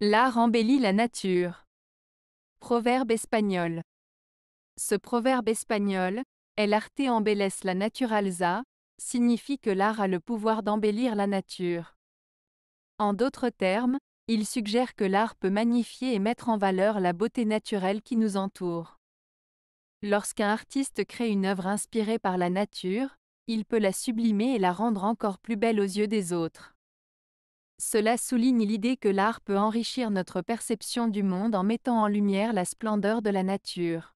L'art embellit la nature. Proverbe espagnol. Ce proverbe espagnol, El arte embellece la naturaleza, signifie que l'art a le pouvoir d'embellir la nature. En d'autres termes, il suggère que l'art peut magnifier et mettre en valeur la beauté naturelle qui nous entoure. Lorsqu'un artiste crée une œuvre inspirée par la nature, il peut la sublimer et la rendre encore plus belle aux yeux des autres. Cela souligne l'idée que l'art peut enrichir notre perception du monde en mettant en lumière la splendeur de la nature.